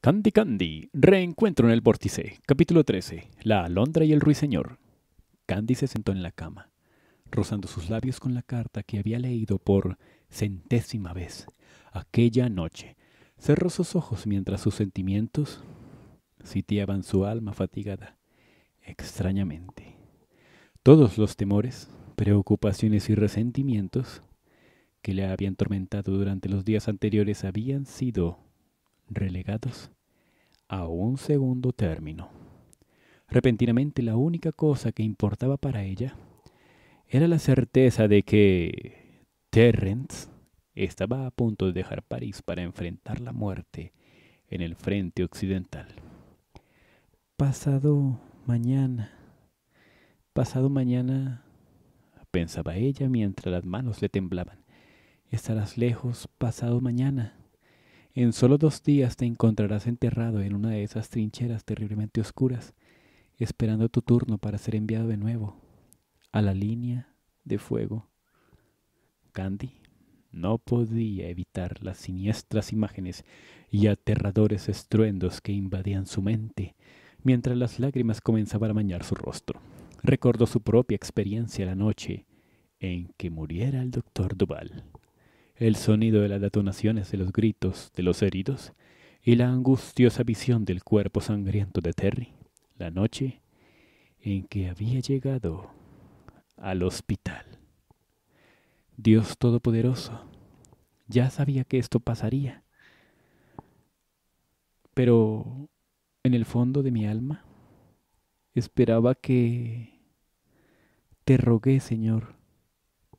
Candy Candy, reencuentro en el vórtice, capítulo 13, la alondra y el ruiseñor. Candy se sentó en la cama, rozando sus labios con la carta que había leído por centésima vez aquella noche. Cerró sus ojos mientras sus sentimientos sitiaban su alma fatigada, extrañamente. Todos los temores, preocupaciones y resentimientos que le habían tormentado durante los días anteriores habían sido relegados a un segundo término. Repentinamente la única cosa que importaba para ella era la certeza de que Terrence estaba a punto de dejar París para enfrentar la muerte en el frente occidental. Pasado mañana, pasado mañana, pensaba ella mientras las manos le temblaban, estarás lejos pasado mañana. En solo dos días te encontrarás enterrado en una de esas trincheras terriblemente oscuras, esperando tu turno para ser enviado de nuevo a la línea de fuego. Candy no podía evitar las siniestras imágenes y aterradores estruendos que invadían su mente, mientras las lágrimas comenzaban a bañar su rostro. Recordó su propia experiencia la noche en que muriera el doctor Duval el sonido de las detonaciones de los gritos de los heridos y la angustiosa visión del cuerpo sangriento de Terry, la noche en que había llegado al hospital. Dios Todopoderoso, ya sabía que esto pasaría, pero en el fondo de mi alma esperaba que te rogué, Señor,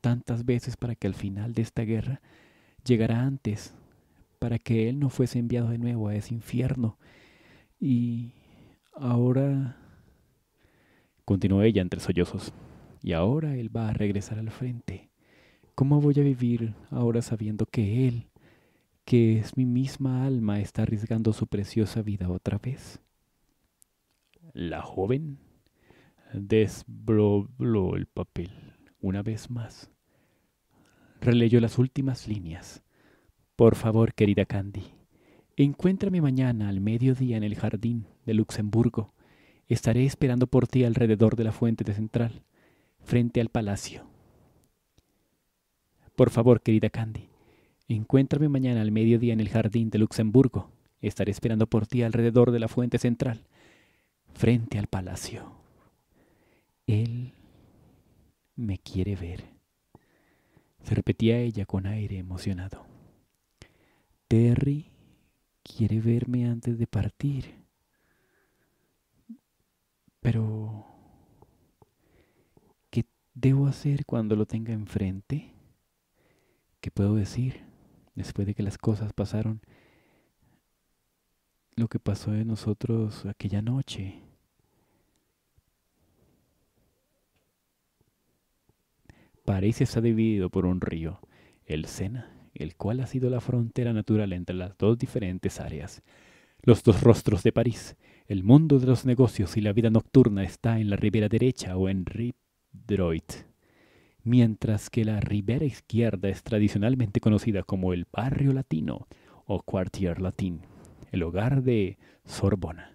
tantas veces para que al final de esta guerra llegara antes, para que él no fuese enviado de nuevo a ese infierno. Y ahora, continuó ella entre sollozos, y ahora él va a regresar al frente. ¿Cómo voy a vivir ahora sabiendo que él, que es mi misma alma, está arriesgando su preciosa vida otra vez? La joven desbloqueó el papel una vez más releyó las últimas líneas. Por favor, querida Candy, encuéntrame mañana al mediodía en el jardín de Luxemburgo. Estaré esperando por ti alrededor de la fuente de central, frente al palacio. Por favor, querida Candy, encuéntrame mañana al mediodía en el jardín de Luxemburgo. Estaré esperando por ti alrededor de la fuente central, frente al palacio. Él me quiere ver se repetía ella con aire emocionado. Terry quiere verme antes de partir. Pero, ¿qué debo hacer cuando lo tenga enfrente? ¿Qué puedo decir después de que las cosas pasaron? Lo que pasó de nosotros aquella noche. París está dividido por un río, el Sena, el cual ha sido la frontera natural entre las dos diferentes áreas. Los dos rostros de París, el mundo de los negocios y la vida nocturna está en la ribera derecha o en Rive mientras que la ribera izquierda es tradicionalmente conocida como el barrio latino o quartier Latin, el hogar de Sorbona.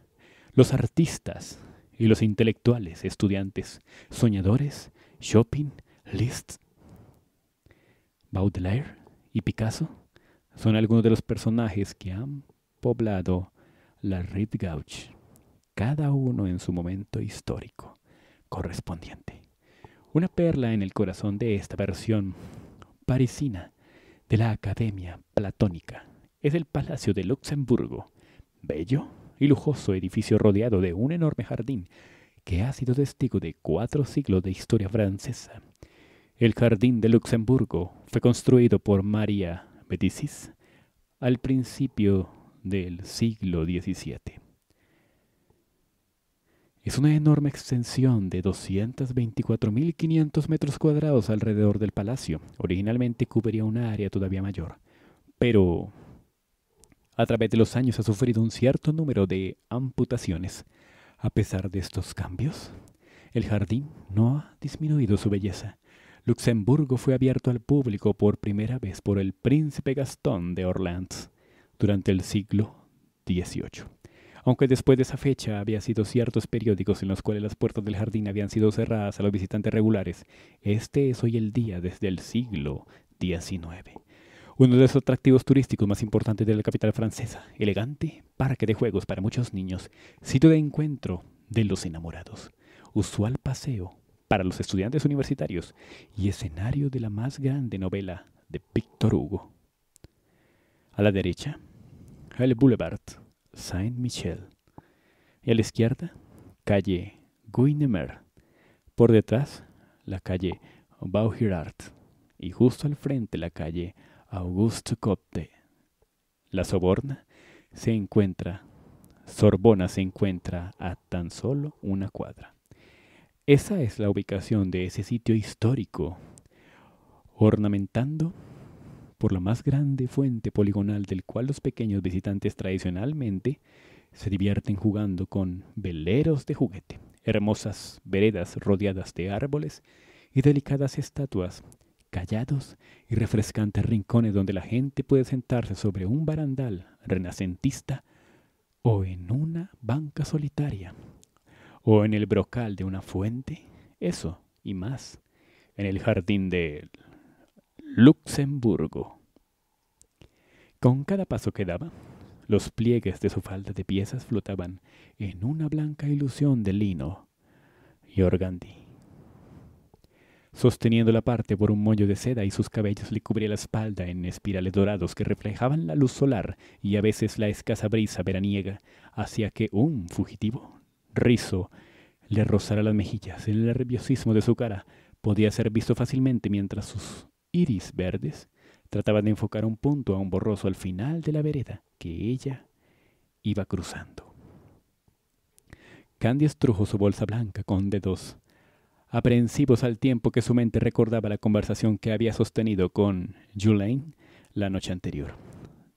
Los artistas y los intelectuales, estudiantes, soñadores, shopping, Liszt, Baudelaire y Picasso son algunos de los personajes que han poblado la Red Gauche, cada uno en su momento histórico correspondiente. Una perla en el corazón de esta versión parisina de la Academia Platónica es el Palacio de Luxemburgo, bello y lujoso edificio rodeado de un enorme jardín que ha sido testigo de cuatro siglos de historia francesa el jardín de Luxemburgo fue construido por María Médicis al principio del siglo XVII. Es una enorme extensión de 224.500 metros cuadrados alrededor del palacio. Originalmente cubría una área todavía mayor, pero a través de los años ha sufrido un cierto número de amputaciones. A pesar de estos cambios, el jardín no ha disminuido su belleza. Luxemburgo fue abierto al público por primera vez por el príncipe Gastón de Orleans durante el siglo XVIII. Aunque después de esa fecha había sido ciertos periódicos en los cuales las puertas del jardín habían sido cerradas a los visitantes regulares, este es hoy el día desde el siglo XIX. Uno de los atractivos turísticos más importantes de la capital francesa, elegante parque de juegos para muchos niños, sitio de encuentro de los enamorados, usual paseo para los estudiantes universitarios y escenario de la más grande novela de Víctor Hugo. A la derecha, el Boulevard Saint-Michel y a la izquierda, calle Guinemer. Por detrás, la calle Vaugirard y justo al frente la calle Auguste Copte. La Soborna se encuentra, Sorbona se encuentra a tan solo una cuadra. Esa es la ubicación de ese sitio histórico, ornamentando por la más grande fuente poligonal del cual los pequeños visitantes tradicionalmente se divierten jugando con veleros de juguete, hermosas veredas rodeadas de árboles y delicadas estatuas, callados y refrescantes rincones donde la gente puede sentarse sobre un barandal renacentista o en una banca solitaria o en el brocal de una fuente, eso y más, en el jardín de Luxemburgo. Con cada paso que daba, los pliegues de su falda de piezas flotaban en una blanca ilusión de lino y organdí. Sosteniendo la parte por un mollo de seda y sus cabellos le cubría la espalda en espirales dorados que reflejaban la luz solar y a veces la escasa brisa veraniega hacía que un fugitivo rizo le rozara las mejillas. El nerviosismo de su cara podía ser visto fácilmente mientras sus iris verdes trataban de enfocar un punto a un borroso al final de la vereda que ella iba cruzando. Candy estrujo su bolsa blanca con dedos aprensivos al tiempo que su mente recordaba la conversación que había sostenido con Julaine la noche anterior,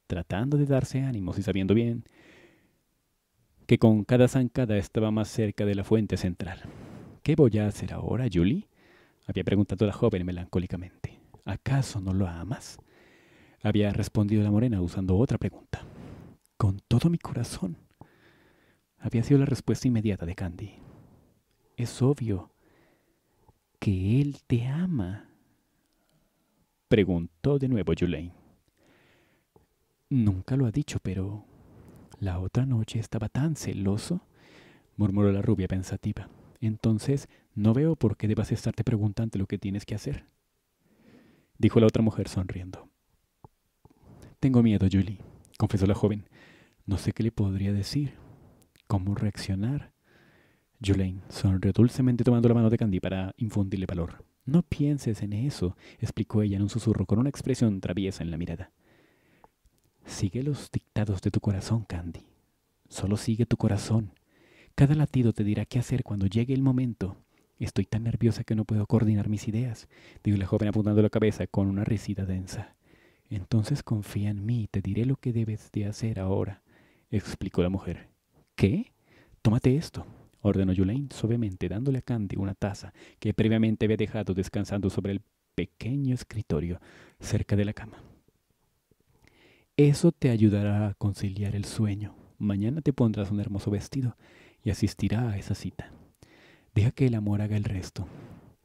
tratando de darse ánimos y sabiendo bien que con cada zancada estaba más cerca de la fuente central. ¿Qué voy a hacer ahora, Julie? había preguntado la joven melancólicamente. ¿Acaso no lo amas? había respondido la morena usando otra pregunta. Con todo mi corazón. Había sido la respuesta inmediata de Candy. Es obvio que él te ama. Preguntó de nuevo Julaine. Nunca lo ha dicho, pero la otra noche estaba tan celoso, murmuró la rubia pensativa. Entonces, no veo por qué debas estarte preguntando lo que tienes que hacer. Dijo la otra mujer sonriendo. Tengo miedo, Julie, confesó la joven. No sé qué le podría decir, cómo reaccionar. Julaine sonrió dulcemente tomando la mano de Candy para infundirle valor. No pienses en eso, explicó ella en un susurro con una expresión traviesa en la mirada. Sigue los dictados de tu corazón, Candy. Solo sigue tu corazón. Cada latido te dirá qué hacer cuando llegue el momento. Estoy tan nerviosa que no puedo coordinar mis ideas, dijo la joven apuntando la cabeza con una risita densa. Entonces confía en mí y te diré lo que debes de hacer ahora, explicó la mujer. ¿Qué? Tómate esto, ordenó Julaine suavemente, dándole a Candy una taza que previamente había dejado descansando sobre el pequeño escritorio cerca de la cama. Eso te ayudará a conciliar el sueño. Mañana te pondrás un hermoso vestido y asistirá a esa cita. Deja que el amor haga el resto.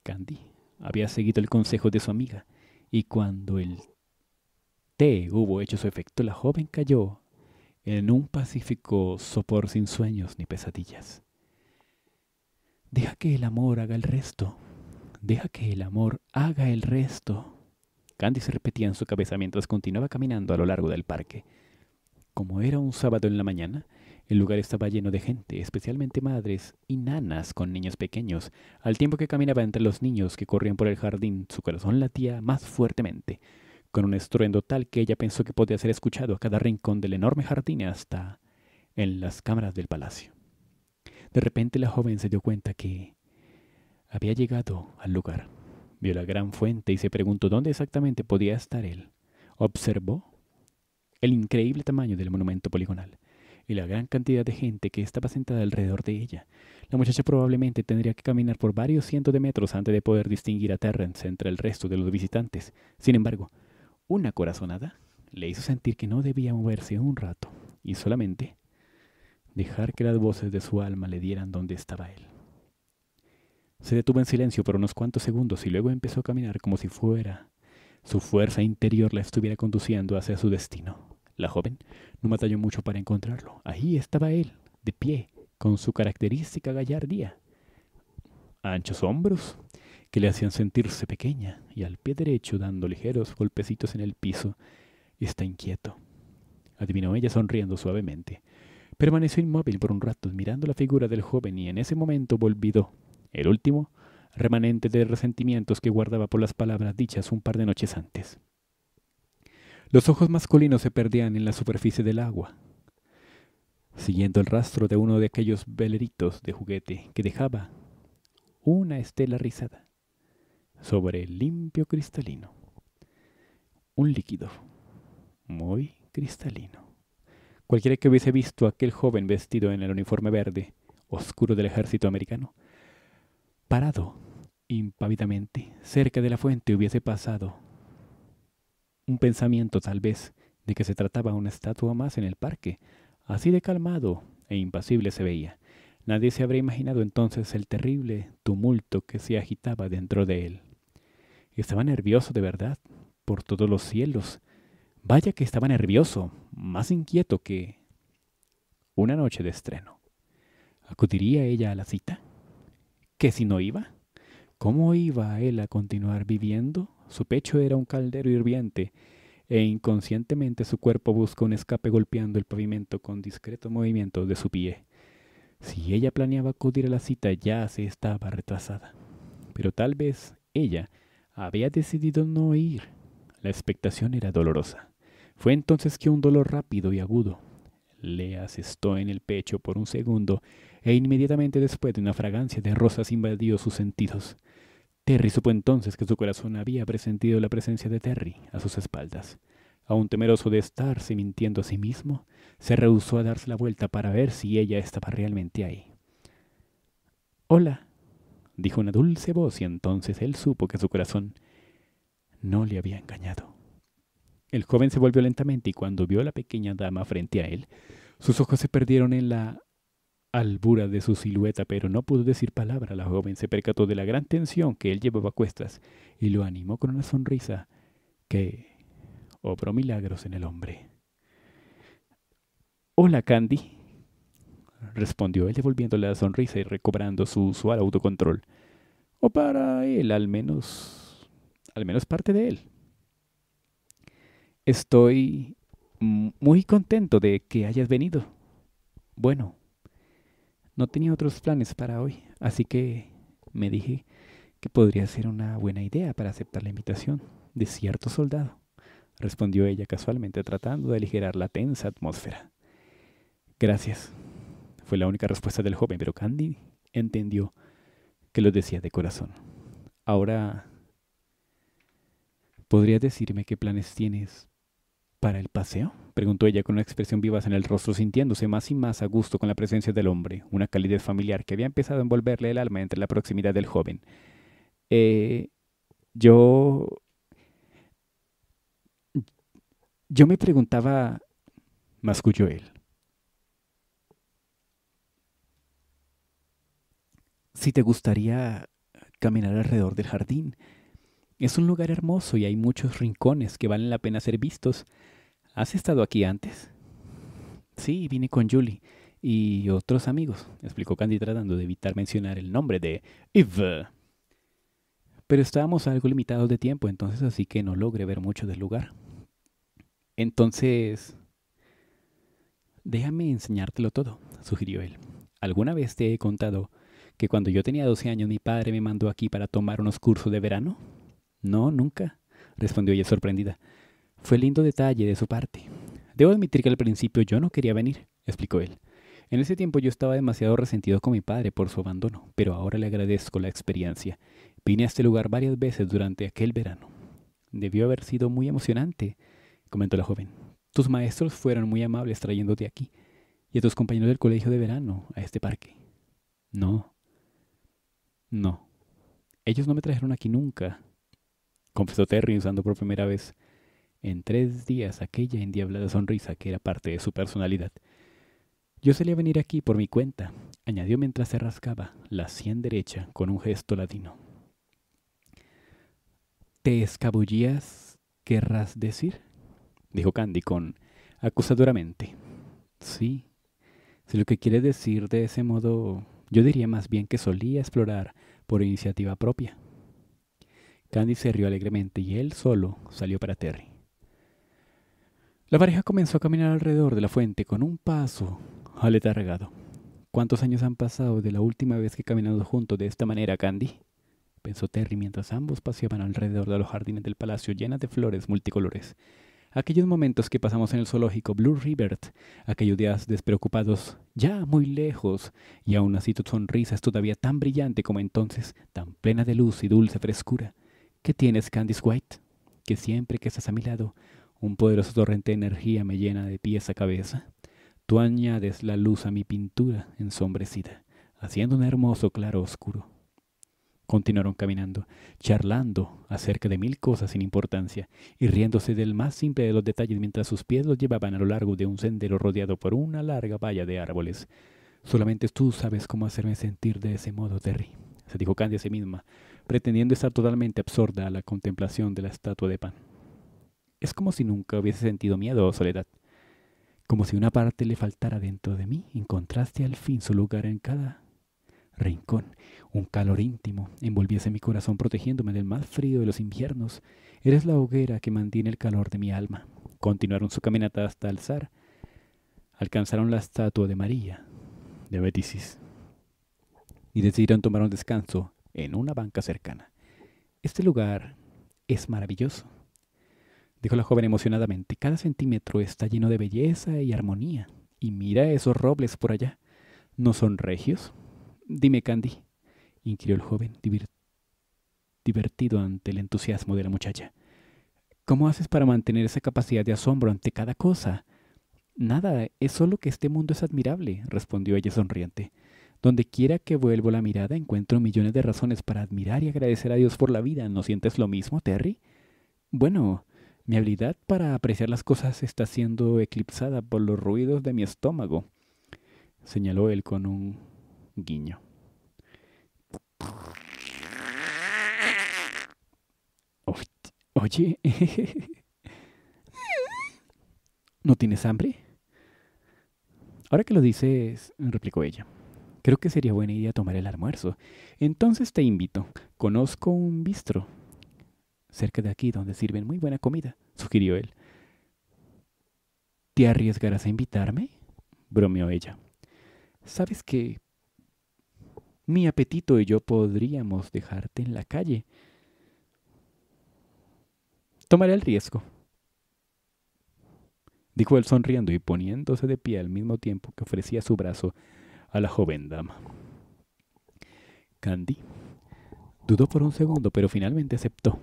Candy había seguido el consejo de su amiga y cuando el té hubo hecho su efecto, la joven cayó en un pacífico sopor sin sueños ni pesadillas. Deja que el amor haga el resto. Deja que el amor haga el resto se repetía en su cabeza mientras continuaba caminando a lo largo del parque. Como era un sábado en la mañana, el lugar estaba lleno de gente, especialmente madres y nanas con niños pequeños. Al tiempo que caminaba entre los niños que corrían por el jardín, su corazón latía más fuertemente, con un estruendo tal que ella pensó que podía ser escuchado a cada rincón del enorme jardín hasta en las cámaras del palacio. De repente la joven se dio cuenta que había llegado al lugar. Vio la gran fuente y se preguntó dónde exactamente podía estar él. Observó el increíble tamaño del monumento poligonal y la gran cantidad de gente que estaba sentada alrededor de ella. La muchacha probablemente tendría que caminar por varios cientos de metros antes de poder distinguir a Terrence entre el resto de los visitantes. Sin embargo, una corazonada le hizo sentir que no debía moverse un rato y solamente dejar que las voces de su alma le dieran dónde estaba él. Se detuvo en silencio por unos cuantos segundos y luego empezó a caminar como si fuera. Su fuerza interior la estuviera conduciendo hacia su destino. La joven no batalló mucho para encontrarlo. Ahí estaba él, de pie, con su característica gallardía. Anchos hombros que le hacían sentirse pequeña y al pie derecho dando ligeros golpecitos en el piso. Está inquieto. Adivinó ella sonriendo suavemente. Permaneció inmóvil por un rato mirando la figura del joven y en ese momento volvidó el último, remanente de resentimientos que guardaba por las palabras dichas un par de noches antes. Los ojos masculinos se perdían en la superficie del agua, siguiendo el rastro de uno de aquellos veleritos de juguete que dejaba una estela rizada sobre el limpio cristalino. Un líquido muy cristalino. Cualquiera que hubiese visto a aquel joven vestido en el uniforme verde oscuro del ejército americano parado impávidamente cerca de la fuente hubiese pasado un pensamiento tal vez de que se trataba una estatua más en el parque. Así de calmado e impasible se veía. Nadie se habría imaginado entonces el terrible tumulto que se agitaba dentro de él. Estaba nervioso de verdad, por todos los cielos. Vaya que estaba nervioso, más inquieto que... Una noche de estreno. ¿Acudiría ella a la cita? que si no iba, ¿cómo iba él a continuar viviendo? Su pecho era un caldero hirviente e inconscientemente su cuerpo busca un escape golpeando el pavimento con discreto movimiento de su pie. Si ella planeaba acudir a la cita ya se estaba retrasada. Pero tal vez ella había decidido no ir. La expectación era dolorosa. Fue entonces que un dolor rápido y agudo le asestó en el pecho por un segundo e inmediatamente después de una fragancia de rosas invadió sus sentidos. Terry supo entonces que su corazón había presentido la presencia de Terry a sus espaldas. Aún temeroso de estarse mintiendo a sí mismo, se rehusó a darse la vuelta para ver si ella estaba realmente ahí. Hola, dijo una dulce voz y entonces él supo que su corazón no le había engañado. El joven se volvió lentamente y cuando vio a la pequeña dama frente a él, sus ojos se perdieron en la albura de su silueta, pero no pudo decir palabra. La joven se percató de la gran tensión que él llevaba a cuestas y lo animó con una sonrisa que obró milagros en el hombre. Hola, Candy, respondió él devolviéndole la sonrisa y recobrando su usual autocontrol. O para él, al menos, al menos parte de él. Estoy muy contento de que hayas venido. Bueno, no tenía otros planes para hoy, así que me dije que podría ser una buena idea para aceptar la invitación de cierto soldado, respondió ella casualmente tratando de aligerar la tensa atmósfera. Gracias, fue la única respuesta del joven, pero Candy entendió que lo decía de corazón. Ahora, ¿podrías decirme qué planes tienes para el paseo? preguntó ella con una expresión vivaz en el rostro, sintiéndose más y más a gusto con la presencia del hombre, una calidez familiar que había empezado a envolverle el alma entre la proximidad del joven. Eh, yo... Yo me preguntaba, masculló él. Si te gustaría caminar alrededor del jardín. Es un lugar hermoso y hay muchos rincones que valen la pena ser vistos. ¿has estado aquí antes? Sí, vine con Julie y otros amigos, explicó Candy tratando de evitar mencionar el nombre de Eve. Pero estábamos algo limitados de tiempo, entonces así que no logré ver mucho del lugar. Entonces, déjame enseñártelo todo, sugirió él. ¿Alguna vez te he contado que cuando yo tenía 12 años mi padre me mandó aquí para tomar unos cursos de verano? No, nunca, respondió ella sorprendida. Fue lindo detalle de su parte. Debo admitir que al principio yo no quería venir, explicó él. En ese tiempo yo estaba demasiado resentido con mi padre por su abandono, pero ahora le agradezco la experiencia. Vine a este lugar varias veces durante aquel verano. Debió haber sido muy emocionante, comentó la joven. Tus maestros fueron muy amables trayéndote aquí y a tus compañeros del colegio de verano a este parque. No. No. Ellos no me trajeron aquí nunca, confesó Terry usando por primera vez en tres días aquella endiablada sonrisa que era parte de su personalidad. Yo solía venir aquí por mi cuenta, añadió mientras se rascaba la sien derecha con un gesto latino. ¿Te escabullías, querrás decir? dijo Candy con acusadoramente. Sí. Si lo que quiere decir de ese modo, yo diría más bien que solía explorar por iniciativa propia. Candy se rió alegremente y él solo salió para Terry. La pareja comenzó a caminar alrededor de la fuente con un paso regado. ¿Cuántos años han pasado de la última vez que caminamos juntos de esta manera, Candy? pensó Terry mientras ambos paseaban alrededor de los jardines del palacio llenas de flores multicolores. Aquellos momentos que pasamos en el zoológico Blue River, aquellos días despreocupados, ya muy lejos, y aún así tu sonrisa es todavía tan brillante como entonces, tan plena de luz y dulce frescura. ¿Qué tienes, Candice White? Que siempre que estás a mi lado, un poderoso torrente de energía me llena de pies a cabeza. Tú añades la luz a mi pintura ensombrecida, haciendo un hermoso claro oscuro. Continuaron caminando, charlando acerca de mil cosas sin importancia y riéndose del más simple de los detalles mientras sus pies los llevaban a lo largo de un sendero rodeado por una larga valla de árboles. Solamente tú sabes cómo hacerme sentir de ese modo, Terry, se dijo Candy a sí misma, pretendiendo estar totalmente absorta a la contemplación de la estatua de pan. Es como si nunca hubiese sentido miedo o soledad, como si una parte le faltara dentro de mí. Encontraste al fin su lugar en cada rincón. Un calor íntimo envolviese mi corazón protegiéndome del más frío de los inviernos. Eres la hoguera que mantiene el calor de mi alma. Continuaron su caminata hasta alzar. Alcanzaron la estatua de María, de Betis y decidieron tomar un descanso en una banca cercana. Este lugar es maravilloso, dijo la joven emocionadamente. Cada centímetro está lleno de belleza y armonía. Y mira esos robles por allá. ¿No son regios? Dime, Candy, inquirió el joven, divertido ante el entusiasmo de la muchacha. ¿Cómo haces para mantener esa capacidad de asombro ante cada cosa? Nada, es solo que este mundo es admirable, respondió ella sonriente. Donde quiera que vuelvo la mirada encuentro millones de razones para admirar y agradecer a Dios por la vida. ¿No sientes lo mismo, Terry? Bueno, mi habilidad para apreciar las cosas está siendo eclipsada por los ruidos de mi estómago, señaló él con un guiño. Oye, ¿no tienes hambre? Ahora que lo dices, replicó ella, creo que sería buena idea tomar el almuerzo. Entonces te invito. Conozco un bistro cerca de aquí donde sirven muy buena comida, sugirió él. ¿Te arriesgarás a invitarme? bromeó ella. ¿Sabes que mi apetito y yo podríamos dejarte en la calle? Tomaré el riesgo, dijo él sonriendo y poniéndose de pie al mismo tiempo que ofrecía su brazo a la joven dama. Candy dudó por un segundo, pero finalmente aceptó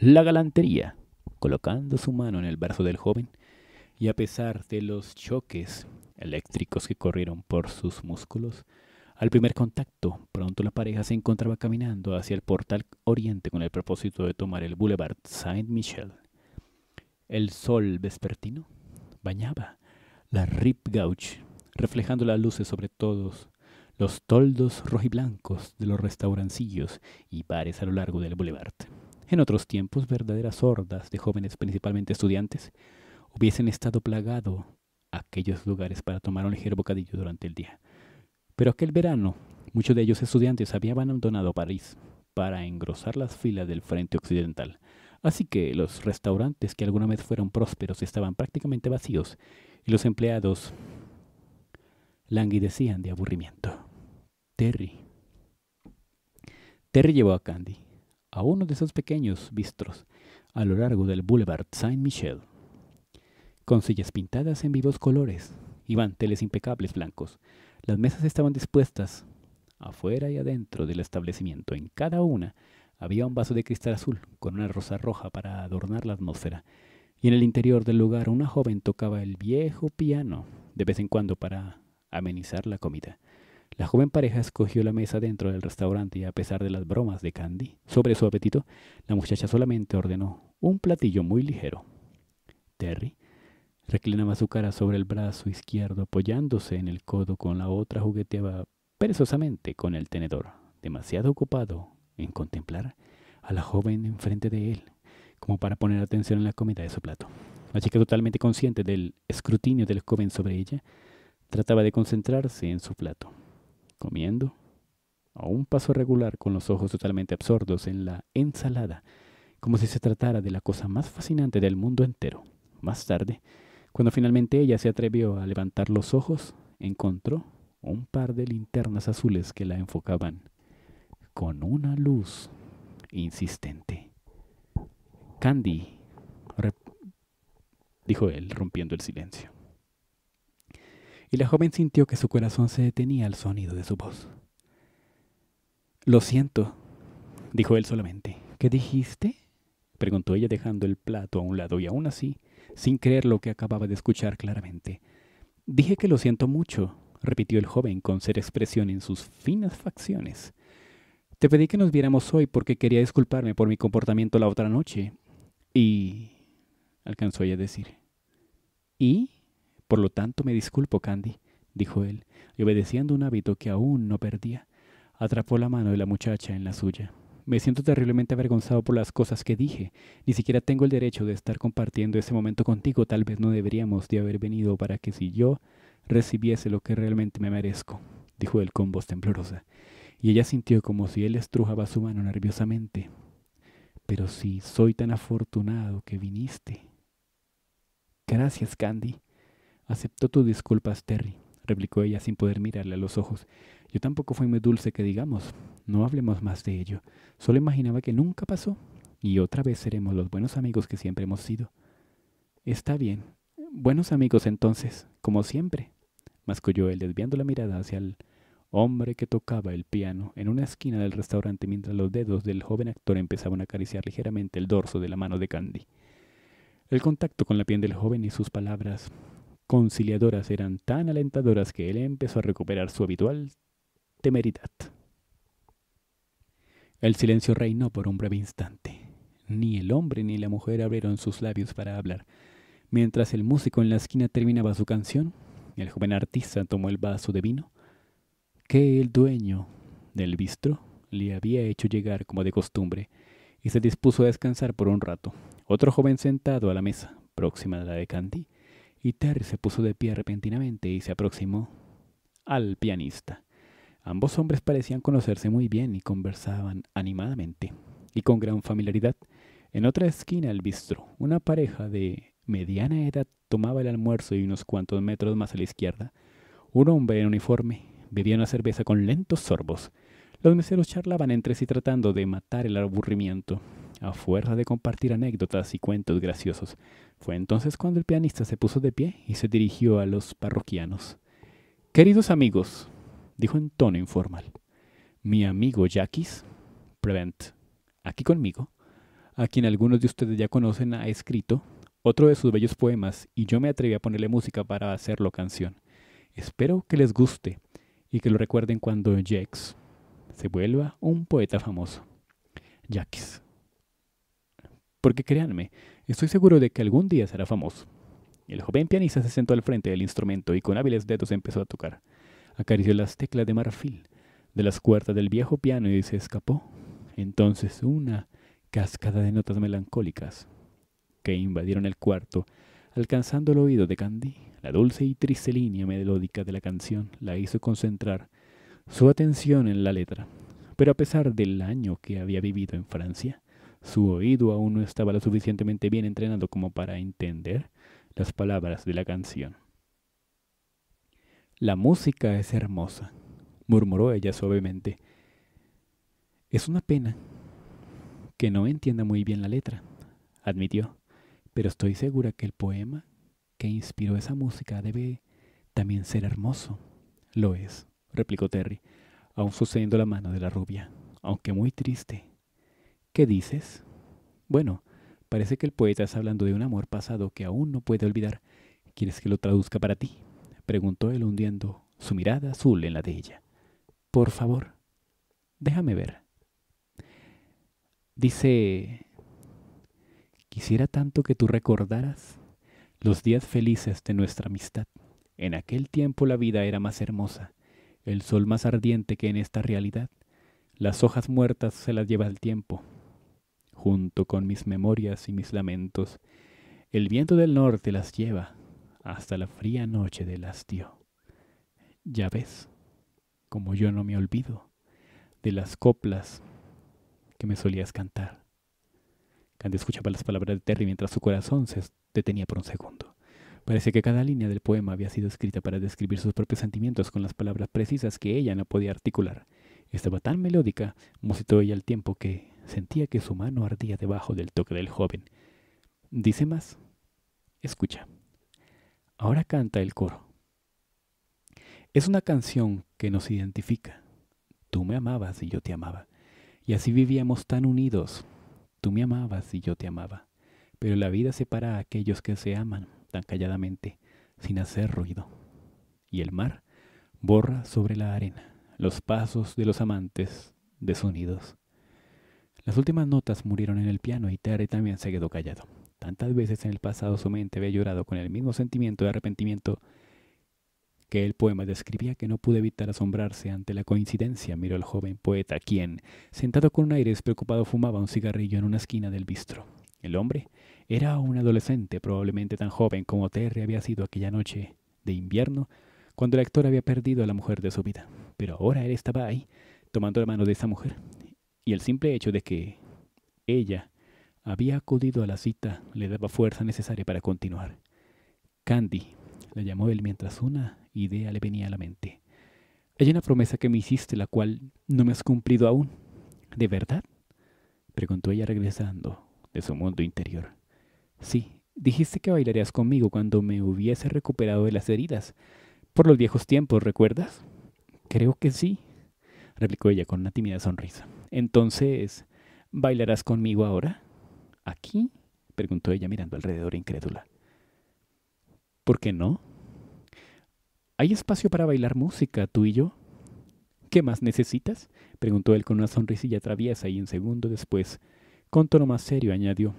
la galantería, colocando su mano en el brazo del joven, y a pesar de los choques eléctricos que corrieron por sus músculos, al primer contacto, pronto la pareja se encontraba caminando hacia el portal oriente con el propósito de tomar el Boulevard Saint-Michel. El sol vespertino bañaba la Rip Gauche, reflejando las luces sobre todos los toldos rojiblancos de los restaurancillos y bares a lo largo del Boulevard. En otros tiempos, verdaderas hordas de jóvenes, principalmente estudiantes, hubiesen estado plagado aquellos lugares para tomar un ligero bocadillo durante el día. Pero aquel verano, muchos de ellos estudiantes habían abandonado París para engrosar las filas del frente occidental. Así que los restaurantes que alguna vez fueron prósperos estaban prácticamente vacíos y los empleados languidecían de aburrimiento. Terry. Terry llevó a Candy a uno de esos pequeños bistros a lo largo del Boulevard Saint-Michel, con sillas pintadas en vivos colores y manteles impecables blancos. Las mesas estaban dispuestas afuera y adentro del establecimiento. En cada una había un vaso de cristal azul con una rosa roja para adornar la atmósfera. Y en el interior del lugar una joven tocaba el viejo piano de vez en cuando para amenizar la comida. La joven pareja escogió la mesa dentro del restaurante y a pesar de las bromas de Candy sobre su apetito, la muchacha solamente ordenó un platillo muy ligero. Terry reclinaba su cara sobre el brazo izquierdo apoyándose en el codo con la otra jugueteaba perezosamente con el tenedor, demasiado ocupado en contemplar a la joven enfrente de él, como para poner atención en la comida de su plato. La chica totalmente consciente del escrutinio del joven sobre ella, trataba de concentrarse en su plato comiendo, a un paso regular con los ojos totalmente absortos en la ensalada, como si se tratara de la cosa más fascinante del mundo entero. Más tarde, cuando finalmente ella se atrevió a levantar los ojos, encontró un par de linternas azules que la enfocaban con una luz insistente. Candy, dijo él, rompiendo el silencio y la joven sintió que su corazón se detenía al sonido de su voz. Lo siento, dijo él solamente. ¿Qué dijiste? preguntó ella dejando el plato a un lado y aún así, sin creer lo que acababa de escuchar claramente. Dije que lo siento mucho, repitió el joven con ser expresión en sus finas facciones. Te pedí que nos viéramos hoy porque quería disculparme por mi comportamiento la otra noche. Y... alcanzó ella a decir. ¿Y? Por lo tanto, me disculpo, Candy, dijo él, y obedeciendo un hábito que aún no perdía, atrapó la mano de la muchacha en la suya. Me siento terriblemente avergonzado por las cosas que dije. Ni siquiera tengo el derecho de estar compartiendo ese momento contigo. Tal vez no deberíamos de haber venido para que si yo recibiese lo que realmente me merezco, dijo él con voz temblorosa. Y ella sintió como si él estrujaba su mano nerviosamente. Pero si soy tan afortunado que viniste. Gracias, Candy, Acepto tus disculpas, Terry, replicó ella sin poder mirarle a los ojos. Yo tampoco fui muy dulce que digamos. No hablemos más de ello. Solo imaginaba que nunca pasó y otra vez seremos los buenos amigos que siempre hemos sido. Está bien. Buenos amigos entonces, como siempre, masculló él desviando la mirada hacia el hombre que tocaba el piano en una esquina del restaurante mientras los dedos del joven actor empezaban a acariciar ligeramente el dorso de la mano de Candy. El contacto con la piel del joven y sus palabras conciliadoras eran tan alentadoras que él empezó a recuperar su habitual temeridad. El silencio reinó por un breve instante. Ni el hombre ni la mujer abrieron sus labios para hablar. Mientras el músico en la esquina terminaba su canción, el joven artista tomó el vaso de vino que el dueño del bistro le había hecho llegar como de costumbre y se dispuso a descansar por un rato. Otro joven sentado a la mesa, próxima a la de Candy, y Terry se puso de pie repentinamente y se aproximó al pianista. Ambos hombres parecían conocerse muy bien y conversaban animadamente y con gran familiaridad. En otra esquina del bistro, una pareja de mediana edad tomaba el almuerzo y unos cuantos metros más a la izquierda, un hombre en uniforme bebía una cerveza con lentos sorbos. Los meseros charlaban entre sí tratando de matar el aburrimiento, a fuerza de compartir anécdotas y cuentos graciosos. Fue entonces cuando el pianista se puso de pie y se dirigió a los parroquianos. Queridos amigos, dijo en tono informal, mi amigo Jackis Prevent, aquí conmigo, a quien algunos de ustedes ya conocen, ha escrito otro de sus bellos poemas y yo me atreví a ponerle música para hacerlo canción. Espero que les guste y que lo recuerden cuando Jax se vuelva un poeta famoso. Jackis. Porque créanme, Estoy seguro de que algún día será famoso. El joven pianista se sentó al frente del instrumento y con hábiles dedos empezó a tocar. Acarició las teclas de marfil de las cuerdas del viejo piano y se escapó. Entonces una cascada de notas melancólicas que invadieron el cuarto, alcanzando el oído de Candy. La dulce y triste línea melódica de la canción la hizo concentrar su atención en la letra. Pero a pesar del año que había vivido en Francia, su oído aún no estaba lo suficientemente bien entrenado como para entender las palabras de la canción. La música es hermosa, murmuró ella suavemente. Es una pena que no entienda muy bien la letra, admitió, pero estoy segura que el poema que inspiró esa música debe también ser hermoso. Lo es, replicó Terry, aún sucediendo la mano de la rubia, aunque muy triste ¿Qué dices? Bueno, parece que el poeta está hablando de un amor pasado que aún no puede olvidar. ¿Quieres que lo traduzca para ti? Preguntó él hundiendo su mirada azul en la de ella. Por favor, déjame ver. Dice, quisiera tanto que tú recordaras los días felices de nuestra amistad. En aquel tiempo la vida era más hermosa, el sol más ardiente que en esta realidad. Las hojas muertas se las lleva el tiempo, junto con mis memorias y mis lamentos. El viento del norte las lleva hasta la fría noche las hastío. Ya ves, como yo no me olvido de las coplas que me solías cantar. Candy escuchaba las palabras de Terry mientras su corazón se detenía por un segundo. Parecía que cada línea del poema había sido escrita para describir sus propios sentimientos con las palabras precisas que ella no podía articular. Estaba tan melódica, musitó ella al tiempo que Sentía que su mano ardía debajo del toque del joven. Dice más. Escucha. Ahora canta el coro. Es una canción que nos identifica. Tú me amabas y yo te amaba. Y así vivíamos tan unidos. Tú me amabas y yo te amaba. Pero la vida separa a aquellos que se aman tan calladamente, sin hacer ruido. Y el mar borra sobre la arena los pasos de los amantes desunidos. Las últimas notas murieron en el piano y Terry también se quedó callado. Tantas veces en el pasado su mente había llorado con el mismo sentimiento de arrepentimiento que el poema describía que no pudo evitar asombrarse ante la coincidencia, miró al joven poeta, quien, sentado con un aire despreocupado, fumaba un cigarrillo en una esquina del bistro. El hombre era un adolescente, probablemente tan joven como Terry había sido aquella noche de invierno, cuando el actor había perdido a la mujer de su vida. Pero ahora él estaba ahí, tomando la mano de esa mujer, y el simple hecho de que ella había acudido a la cita le daba fuerza necesaria para continuar. Candy, le llamó él mientras una idea le venía a la mente. Hay una promesa que me hiciste la cual no me has cumplido aún. ¿De verdad? preguntó ella regresando de su mundo interior. Sí, dijiste que bailarías conmigo cuando me hubiese recuperado de las heridas. Por los viejos tiempos, ¿recuerdas? Creo que sí, replicó ella con una tímida sonrisa. Entonces, ¿bailarás conmigo ahora? ¿Aquí? preguntó ella mirando alrededor incrédula. ¿Por qué no? Hay espacio para bailar música, tú y yo. ¿Qué más necesitas? preguntó él con una sonrisilla traviesa y un segundo después, con tono más serio, añadió.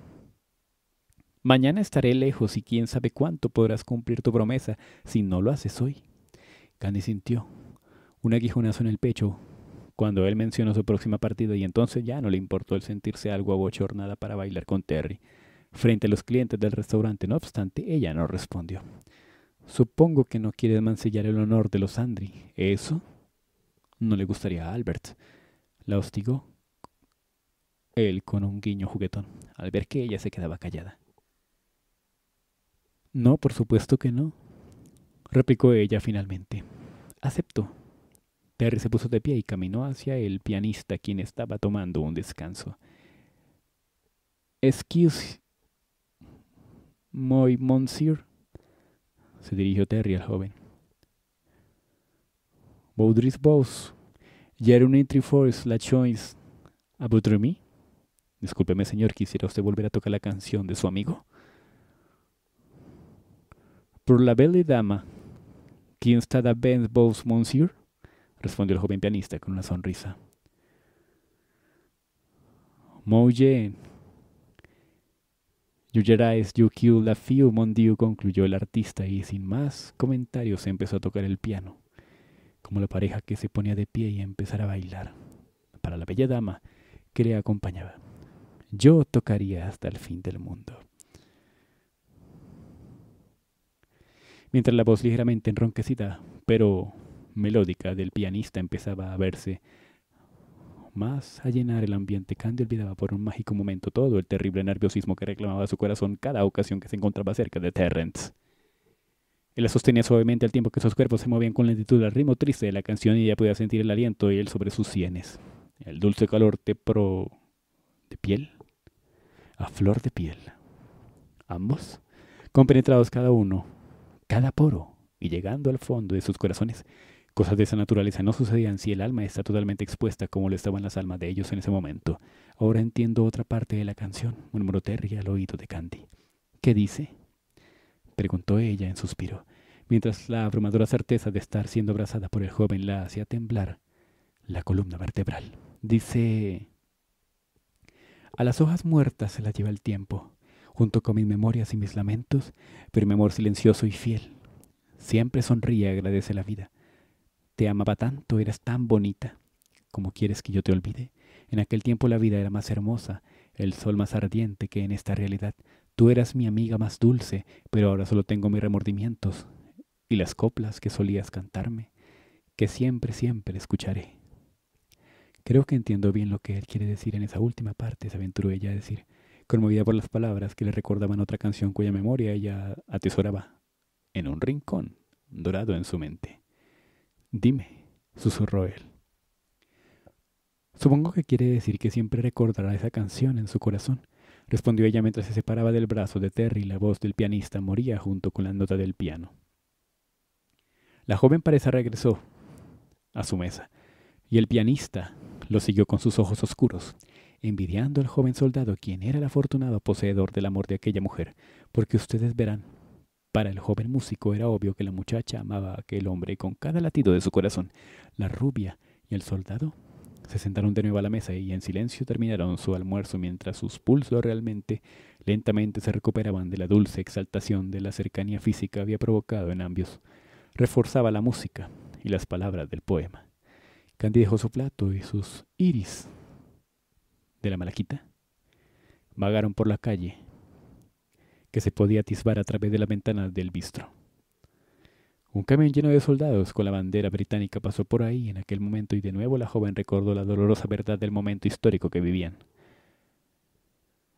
Mañana estaré lejos y quién sabe cuánto podrás cumplir tu promesa si no lo haces hoy. Candy sintió un aguijonazo en el pecho cuando él mencionó su próxima partida y entonces ya no le importó el sentirse algo abochornada para bailar con Terry. Frente a los clientes del restaurante, no obstante, ella no respondió. Supongo que no quiere mancillar el honor de los Andri. ¿Eso? No le gustaría a Albert. La hostigó. Él con un guiño juguetón, al ver que ella se quedaba callada. No, por supuesto que no, replicó ella finalmente. Acepto. Terry se puso de pie y caminó hacia el pianista, quien estaba tomando un descanso. Excuse Moi, Monsieur, se dirigió Terry al joven. era Bose, entry force La Choice, me. Discúlpeme, señor, quisiera usted volver a tocar la canción de su amigo. Por la belle dama, ¿quién está de bien, Monsieur? respondió el joven pianista con una sonrisa. Mouye Yujeraes Yukyu fiu, Mondiu concluyó el artista y sin más comentarios empezó a tocar el piano, como la pareja que se ponía de pie y empezara a bailar, para la bella dama que le acompañaba. Yo tocaría hasta el fin del mundo. Mientras la voz ligeramente enronquecida, pero melódica del pianista empezaba a verse más a llenar el ambiente, Candy olvidaba por un mágico momento todo el terrible nerviosismo que reclamaba su corazón cada ocasión que se encontraba cerca de Terrence. Él la sostenía suavemente al tiempo que sus cuerpos se movían con lentitud al ritmo triste de la canción y ella podía sentir el aliento y él sobre sus sienes. El dulce calor de pro... de piel. A flor de piel. Ambos, compenetrados cada uno, cada poro, y llegando al fondo de sus corazones, Cosas de esa naturaleza no sucedían si el alma está totalmente expuesta como lo estaban las almas de ellos en ese momento. Ahora entiendo otra parte de la canción, murmuró Terry al oído de Candy. ¿Qué dice? preguntó ella en suspiro, mientras la abrumadora certeza de estar siendo abrazada por el joven la hacía temblar la columna vertebral. Dice... A las hojas muertas se las lleva el tiempo, junto con mis memorias y mis lamentos, pero mi amor silencioso y fiel. Siempre sonríe y agradece la vida. Te amaba tanto, eras tan bonita. como quieres que yo te olvide? En aquel tiempo la vida era más hermosa, el sol más ardiente que en esta realidad. Tú eras mi amiga más dulce, pero ahora solo tengo mis remordimientos y las coplas que solías cantarme, que siempre, siempre escucharé. Creo que entiendo bien lo que él quiere decir en esa última parte, se aventuró ella a decir, conmovida por las palabras que le recordaban otra canción cuya memoria ella atesoraba en un rincón dorado en su mente. Dime, susurró él. Supongo que quiere decir que siempre recordará esa canción en su corazón, respondió ella mientras se separaba del brazo de Terry y la voz del pianista moría junto con la nota del piano. La joven pareja regresó a su mesa, y el pianista lo siguió con sus ojos oscuros, envidiando al joven soldado quien era el afortunado poseedor del amor de aquella mujer, porque ustedes verán, para el joven músico era obvio que la muchacha amaba a aquel hombre con cada latido de su corazón. La rubia y el soldado se sentaron de nuevo a la mesa y en silencio terminaron su almuerzo mientras sus pulsos realmente lentamente se recuperaban de la dulce exaltación de la cercanía física había provocado en ambos. Reforzaba la música y las palabras del poema. Candy dejó su plato y sus iris de la malaquita. Vagaron por la calle que se podía atisbar a través de la ventana del bistro. Un camión lleno de soldados con la bandera británica pasó por ahí en aquel momento y de nuevo la joven recordó la dolorosa verdad del momento histórico que vivían.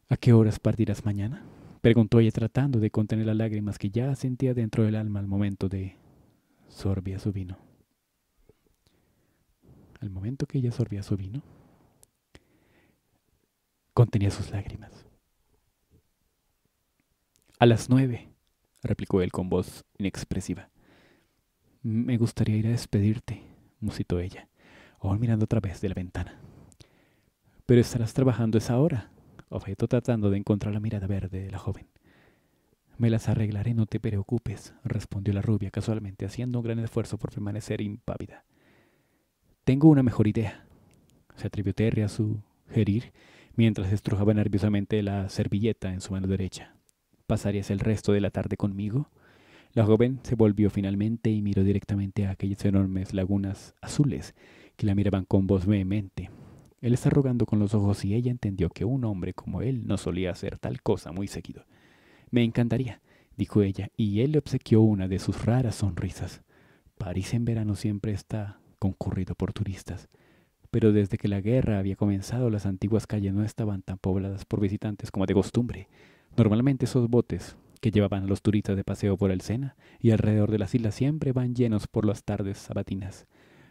¿A qué horas partirás mañana? preguntó ella tratando de contener las lágrimas que ya sentía dentro del alma al momento de sorbia su vino. Al momento que ella sorbía su vino, contenía sus lágrimas. A las nueve, replicó él con voz inexpresiva. Me gustaría ir a despedirte, musitó ella, aún mirando otra vez de la ventana. Pero estarás trabajando esa hora, objetó tratando de encontrar la mirada verde de la joven. Me las arreglaré, no te preocupes, respondió la rubia casualmente, haciendo un gran esfuerzo por permanecer impávida. Tengo una mejor idea, se atrevió Terry a sugerir mientras estrujaba nerviosamente la servilleta en su mano derecha. ¿Pasarías el resto de la tarde conmigo? La joven se volvió finalmente y miró directamente a aquellas enormes lagunas azules que la miraban con voz vehemente. Él está rogando con los ojos y ella entendió que un hombre como él no solía hacer tal cosa muy seguido. Me encantaría, dijo ella, y él le obsequió una de sus raras sonrisas. París en verano siempre está concurrido por turistas, pero desde que la guerra había comenzado las antiguas calles no estaban tan pobladas por visitantes como de costumbre. Normalmente esos botes que llevaban a los turistas de paseo por el Sena y alrededor de las islas siempre van llenos por las tardes sabatinas.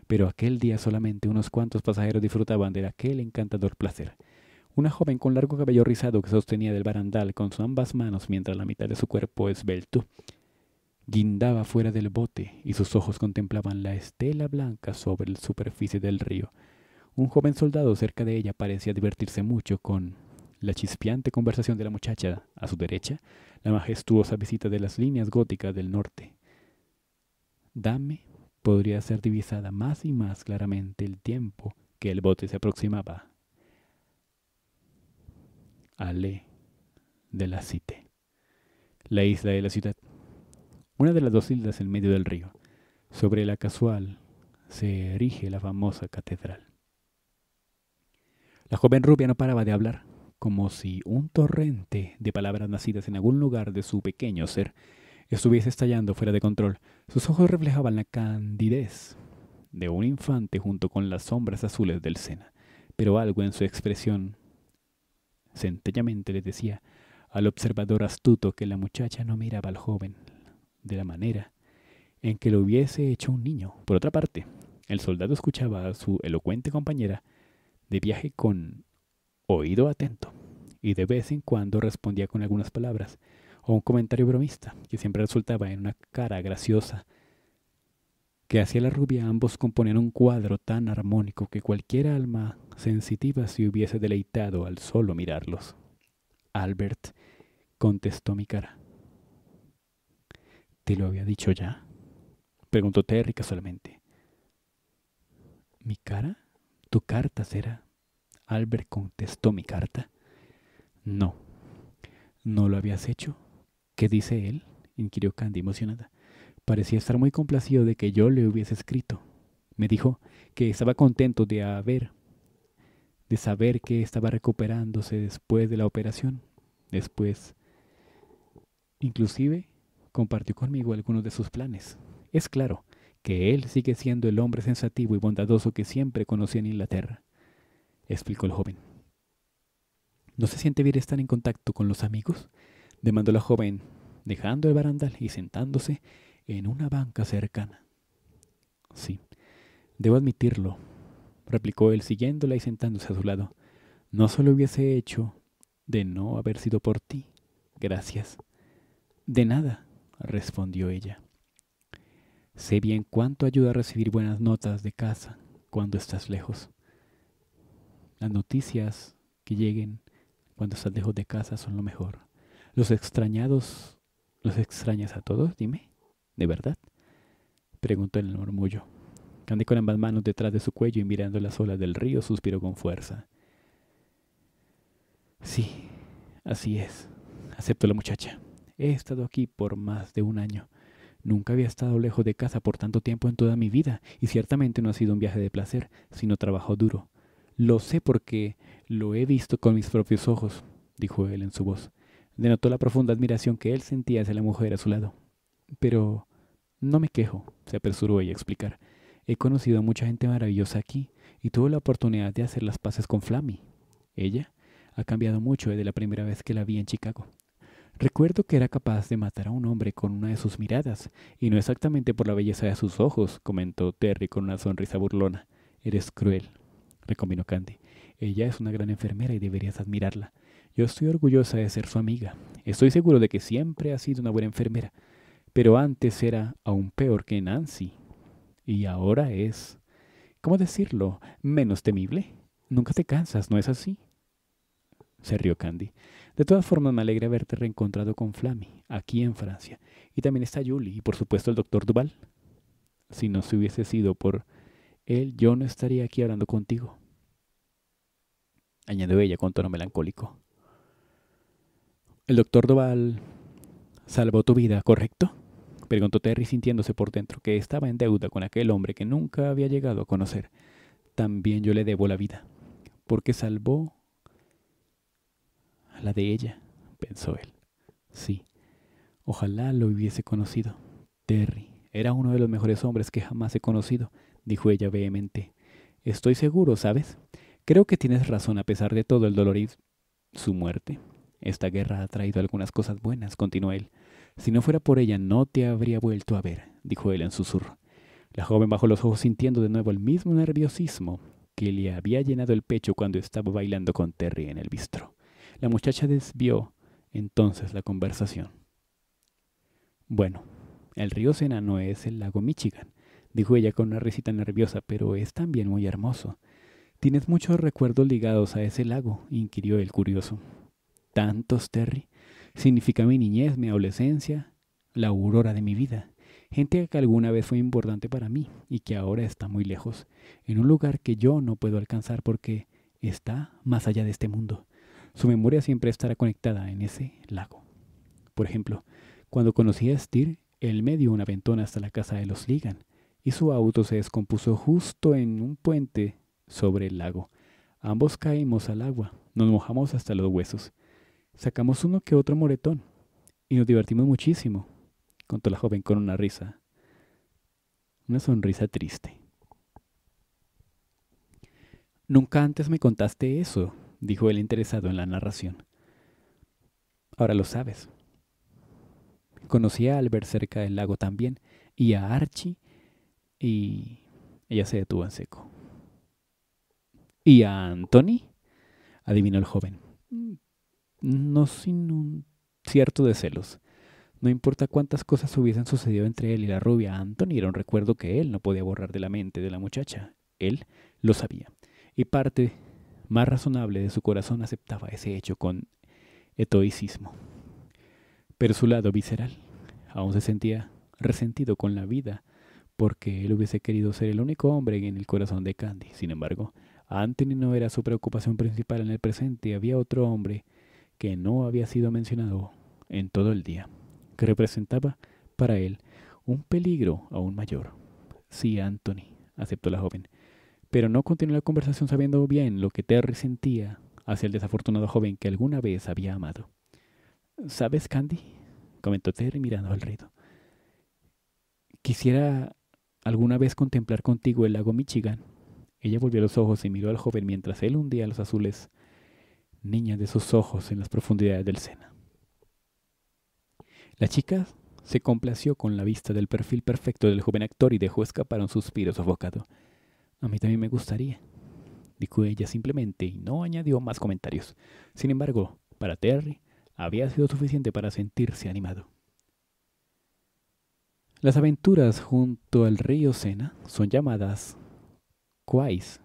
Pero aquel día solamente unos cuantos pasajeros disfrutaban de aquel encantador placer. Una joven con largo cabello rizado que sostenía del barandal con sus ambas manos mientras la mitad de su cuerpo esbelto guindaba fuera del bote y sus ojos contemplaban la estela blanca sobre la superficie del río. Un joven soldado cerca de ella parecía divertirse mucho con la chispiante conversación de la muchacha a su derecha, la majestuosa visita de las líneas góticas del norte. Dame podría ser divisada más y más claramente el tiempo que el bote se aproximaba. Ale de la Cite, la isla de la ciudad, una de las dos islas en medio del río, sobre la casual se erige la famosa catedral. La joven rubia no paraba de hablar como si un torrente de palabras nacidas en algún lugar de su pequeño ser estuviese estallando fuera de control. Sus ojos reflejaban la candidez de un infante junto con las sombras azules del Sena, pero algo en su expresión centellamente le decía al observador astuto que la muchacha no miraba al joven de la manera en que lo hubiese hecho un niño. Por otra parte, el soldado escuchaba a su elocuente compañera de viaje con oído atento, y de vez en cuando respondía con algunas palabras o un comentario bromista, que siempre resultaba en una cara graciosa que hacia la rubia ambos componían un cuadro tan armónico que cualquier alma sensitiva se hubiese deleitado al solo mirarlos. Albert contestó mi cara. ¿Te lo había dicho ya? Preguntó Terry casualmente. ¿Mi cara? ¿Tu carta será? Albert contestó mi carta. No, no lo habías hecho. ¿Qué dice él? inquirió Candy emocionada. Parecía estar muy complacido de que yo le hubiese escrito. Me dijo que estaba contento de haber, de saber que estaba recuperándose después de la operación. Después, inclusive, compartió conmigo algunos de sus planes. Es claro que él sigue siendo el hombre sensativo y bondadoso que siempre conocí en Inglaterra explicó el joven. ¿No se siente bien estar en contacto con los amigos? demandó la joven, dejando el barandal y sentándose en una banca cercana. Sí, debo admitirlo, replicó él siguiéndola y sentándose a su lado. No se lo hubiese hecho de no haber sido por ti. Gracias. De nada, respondió ella. Sé bien cuánto ayuda a recibir buenas notas de casa cuando estás lejos. Las noticias que lleguen cuando estás lejos de casa son lo mejor. Los extrañados, ¿los extrañas a todos? Dime, ¿de verdad? Preguntó el murmullo. Candé con ambas manos detrás de su cuello y mirando las olas del río suspiró con fuerza. Sí, así es, aceptó la muchacha. He estado aquí por más de un año. Nunca había estado lejos de casa por tanto tiempo en toda mi vida, y ciertamente no ha sido un viaje de placer, sino trabajo duro. Lo sé porque lo he visto con mis propios ojos, dijo él en su voz. Denotó la profunda admiración que él sentía hacia la mujer a su lado. Pero no me quejo, se apresuró ella a explicar. He conocido a mucha gente maravillosa aquí y tuve la oportunidad de hacer las paces con Flammy. Ella ha cambiado mucho desde la primera vez que la vi en Chicago. Recuerdo que era capaz de matar a un hombre con una de sus miradas, y no exactamente por la belleza de sus ojos, comentó Terry con una sonrisa burlona. Eres cruel, recombinó Candy. Ella es una gran enfermera y deberías admirarla. Yo estoy orgullosa de ser su amiga. Estoy seguro de que siempre ha sido una buena enfermera. Pero antes era aún peor que Nancy. Y ahora es, ¿cómo decirlo?, menos temible. Nunca te cansas, ¿no es así? Se rió Candy. De todas formas, me alegra haberte reencontrado con Flammy, aquí en Francia. Y también está Julie, y por supuesto el doctor Duval. Si no se hubiese sido por él, yo no estaría aquí hablando contigo. Añadió ella con tono melancólico. El doctor Doval salvó tu vida, ¿correcto? Preguntó Terry sintiéndose por dentro que estaba en deuda con aquel hombre que nunca había llegado a conocer. También yo le debo la vida, porque salvó a la de ella, pensó él. Sí, ojalá lo hubiese conocido. Terry era uno de los mejores hombres que jamás he conocido dijo ella vehemente. Estoy seguro, ¿sabes? Creo que tienes razón a pesar de todo el dolor y su muerte. Esta guerra ha traído algunas cosas buenas, continuó él. Si no fuera por ella, no te habría vuelto a ver, dijo él en susurro. La joven bajó los ojos sintiendo de nuevo el mismo nerviosismo que le había llenado el pecho cuando estaba bailando con Terry en el bistro. La muchacha desvió entonces la conversación. Bueno, el río Sena no es el lago Michigan, dijo ella con una risita nerviosa, pero es también muy hermoso. Tienes muchos recuerdos ligados a ese lago, inquirió el curioso. Tantos, Terry. Significa mi niñez, mi adolescencia, la aurora de mi vida. Gente que alguna vez fue importante para mí y que ahora está muy lejos, en un lugar que yo no puedo alcanzar porque está más allá de este mundo. Su memoria siempre estará conectada en ese lago. Por ejemplo, cuando conocí a Stir, él me dio una ventona hasta la casa de los Ligan y su auto se descompuso justo en un puente sobre el lago. Ambos caímos al agua, nos mojamos hasta los huesos. Sacamos uno que otro moretón y nos divertimos muchísimo, contó la joven con una risa. Una sonrisa triste. Nunca antes me contaste eso, dijo el interesado en la narración. Ahora lo sabes. Conocí a Albert cerca del lago también y a Archie y ella se detuvo en seco. ¿Y a Anthony? Adivinó el joven. No sin un cierto de celos. No importa cuántas cosas hubiesen sucedido entre él y la rubia, Anthony era un recuerdo que él no podía borrar de la mente de la muchacha. Él lo sabía. Y parte más razonable de su corazón aceptaba ese hecho con etoicismo. Pero su lado visceral aún se sentía resentido con la vida porque él hubiese querido ser el único hombre en el corazón de Candy. Sin embargo, Anthony no era su preocupación principal en el presente. Había otro hombre que no había sido mencionado en todo el día, que representaba para él un peligro aún mayor. Sí, Anthony, aceptó la joven, pero no continuó la conversación sabiendo bien lo que Terry sentía hacia el desafortunado joven que alguna vez había amado. ¿Sabes, Candy? comentó Terry mirando al rito. Quisiera alguna vez contemplar contigo el lago Michigan. Ella volvió los ojos y miró al joven mientras él hundía los azules niñas de sus ojos en las profundidades del Sena. La chica se complació con la vista del perfil perfecto del joven actor y dejó escapar un suspiro sofocado. A mí también me gustaría, dijo ella simplemente y no añadió más comentarios. Sin embargo, para Terry había sido suficiente para sentirse animado. Las aventuras junto al río Sena son llamadas quais,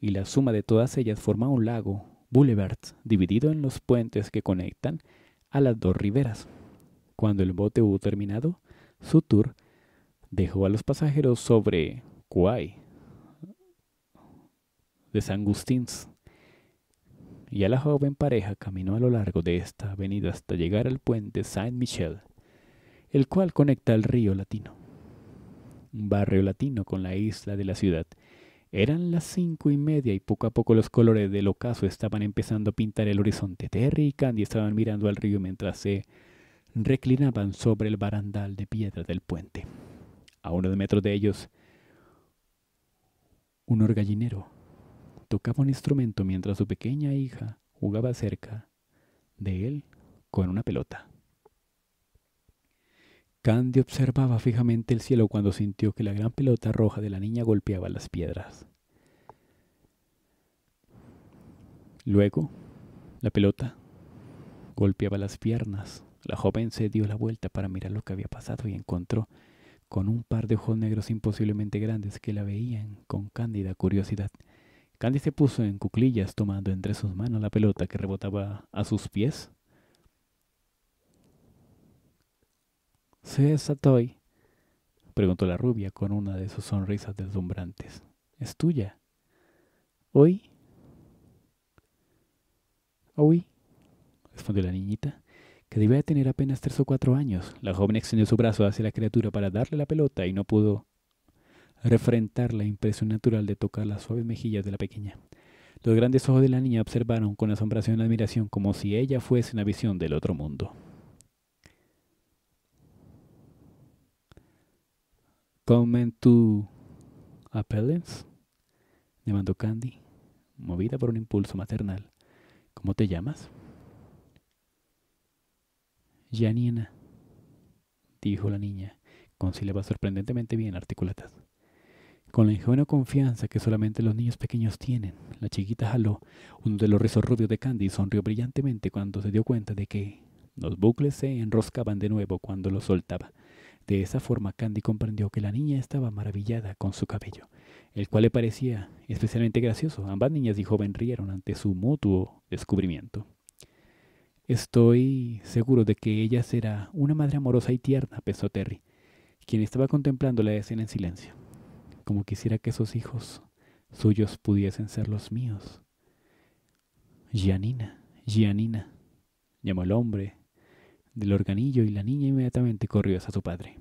y la suma de todas ellas forma un lago, boulevard, dividido en los puentes que conectan a las dos riberas. Cuando el bote hubo terminado su tour, dejó a los pasajeros sobre Quai de San Agustín y a la joven pareja caminó a lo largo de esta avenida hasta llegar al puente Saint-Michel el cual conecta el río Latino. Un barrio latino con la isla de la ciudad. Eran las cinco y media y poco a poco los colores del ocaso estaban empezando a pintar el horizonte. Terry y Candy estaban mirando al río mientras se reclinaban sobre el barandal de piedra del puente. A unos metros de ellos, un orgallinero tocaba un instrumento mientras su pequeña hija jugaba cerca de él con una pelota. Candy observaba fijamente el cielo cuando sintió que la gran pelota roja de la niña golpeaba las piedras. Luego, la pelota golpeaba las piernas. La joven se dio la vuelta para mirar lo que había pasado y encontró con un par de ojos negros imposiblemente grandes que la veían con cándida curiosidad. Candy se puso en cuclillas tomando entre sus manos la pelota que rebotaba a sus pies —¿Se es Satoy? preguntó la rubia con una de sus sonrisas deslumbrantes. ¿Es tuya? ¿Hoy? ¿Hoy? respondió la niñita, que debía tener apenas tres o cuatro años. La joven extendió su brazo hacia la criatura para darle la pelota y no pudo refrentar la impresión natural de tocar las suaves mejillas de la pequeña. Los grandes ojos de la niña observaron con asombración y admiración como si ella fuese una visión del otro mundo. Comment to le mandó Candy, movida por un impulso maternal. ¿Cómo te llamas? Janina, dijo la niña, con sílabas sorprendentemente bien articuladas. Con la ingenua confianza que solamente los niños pequeños tienen, la chiquita jaló uno de los rizos rubios de Candy y sonrió brillantemente cuando se dio cuenta de que los bucles se enroscaban de nuevo cuando los soltaba. De esa forma Candy comprendió que la niña estaba maravillada con su cabello, el cual le parecía especialmente gracioso. Ambas niñas y joven rieron ante su mutuo descubrimiento. Estoy seguro de que ella será una madre amorosa y tierna, pensó Terry, quien estaba contemplando la escena en silencio. Como quisiera que esos hijos suyos pudiesen ser los míos. Gianina, Gianina, llamó el hombre del organillo y la niña inmediatamente corrió hacia su padre.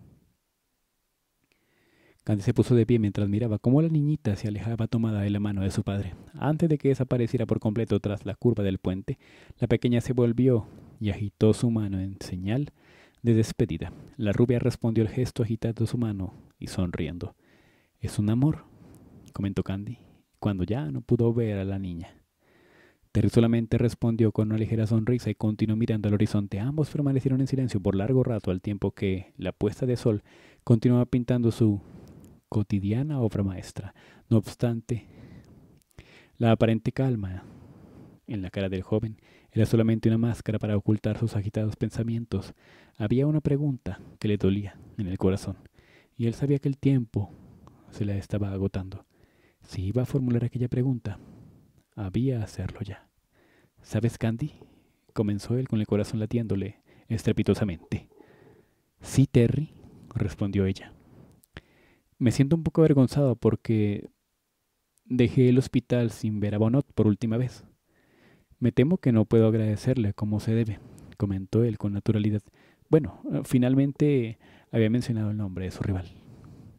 Candy se puso de pie mientras miraba cómo la niñita se alejaba tomada de la mano de su padre. Antes de que desapareciera por completo tras la curva del puente, la pequeña se volvió y agitó su mano en señal de despedida. La rubia respondió al gesto agitando su mano y sonriendo. Es un amor, comentó Candy, cuando ya no pudo ver a la niña. Terry solamente respondió con una ligera sonrisa y continuó mirando al horizonte. Ambos permanecieron en silencio por largo rato al tiempo que la puesta de sol continuaba pintando su cotidiana obra maestra. No obstante, la aparente calma en la cara del joven era solamente una máscara para ocultar sus agitados pensamientos. Había una pregunta que le dolía en el corazón, y él sabía que el tiempo se la estaba agotando. Si iba a formular aquella pregunta, había hacerlo ya. ¿Sabes, Candy? comenzó él con el corazón latiéndole estrepitosamente. Sí, Terry, respondió ella. Me siento un poco avergonzado porque dejé el hospital sin ver a Bonot por última vez. Me temo que no puedo agradecerle como se debe, comentó él con naturalidad. Bueno, finalmente había mencionado el nombre de su rival.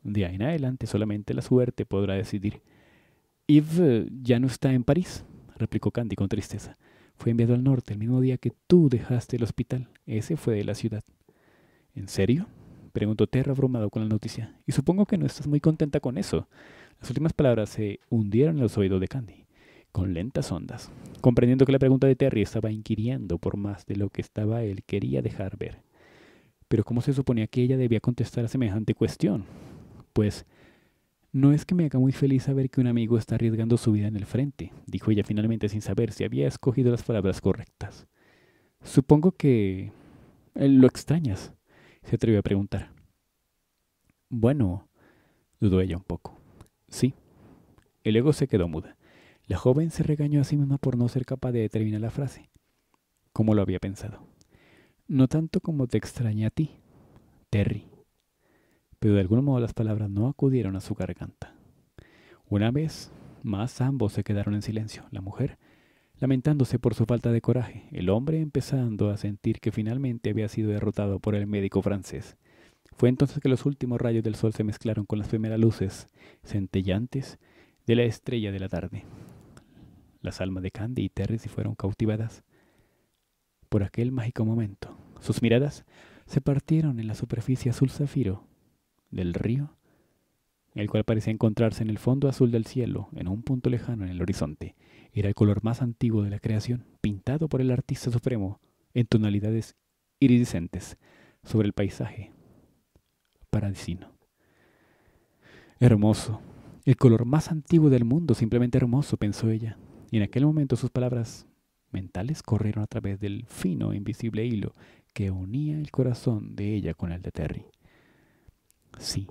De ahí en adelante solamente la suerte podrá decidir Yves eh, ya no está en París, replicó Candy con tristeza. Fue enviado al norte el mismo día que tú dejaste el hospital. Ese fue de la ciudad. ¿En serio? preguntó Terra abrumado con la noticia. Y supongo que no estás muy contenta con eso. Las últimas palabras se hundieron en los oídos de Candy, con lentas ondas, comprendiendo que la pregunta de Terry estaba inquiriendo por más de lo que estaba él quería dejar ver. Pero ¿cómo se suponía que ella debía contestar a semejante cuestión? Pues no es que me haga muy feliz saber que un amigo está arriesgando su vida en el frente, dijo ella finalmente sin saber si había escogido las palabras correctas. Supongo que... Eh, lo extrañas, se atrevió a preguntar. Bueno, dudó ella un poco. Sí. El ego se quedó muda. La joven se regañó a sí misma por no ser capaz de determinar la frase, como lo había pensado. No tanto como te extraña a ti, Terry, pero de algún modo las palabras no acudieron a su garganta. Una vez más ambos se quedaron en silencio, la mujer lamentándose por su falta de coraje, el hombre empezando a sentir que finalmente había sido derrotado por el médico francés. Fue entonces que los últimos rayos del sol se mezclaron con las primeras luces centellantes de la estrella de la tarde. Las almas de Candy y Terry fueron cautivadas por aquel mágico momento. Sus miradas se partieron en la superficie azul zafiro del río, el cual parecía encontrarse en el fondo azul del cielo, en un punto lejano en el horizonte. Era el color más antiguo de la creación, pintado por el artista supremo en tonalidades iridiscentes sobre el paisaje paradisino. Hermoso, el color más antiguo del mundo, simplemente hermoso, pensó ella. Y en aquel momento sus palabras mentales corrieron a través del fino e invisible hilo que unía el corazón de ella con el de Terry. Sí.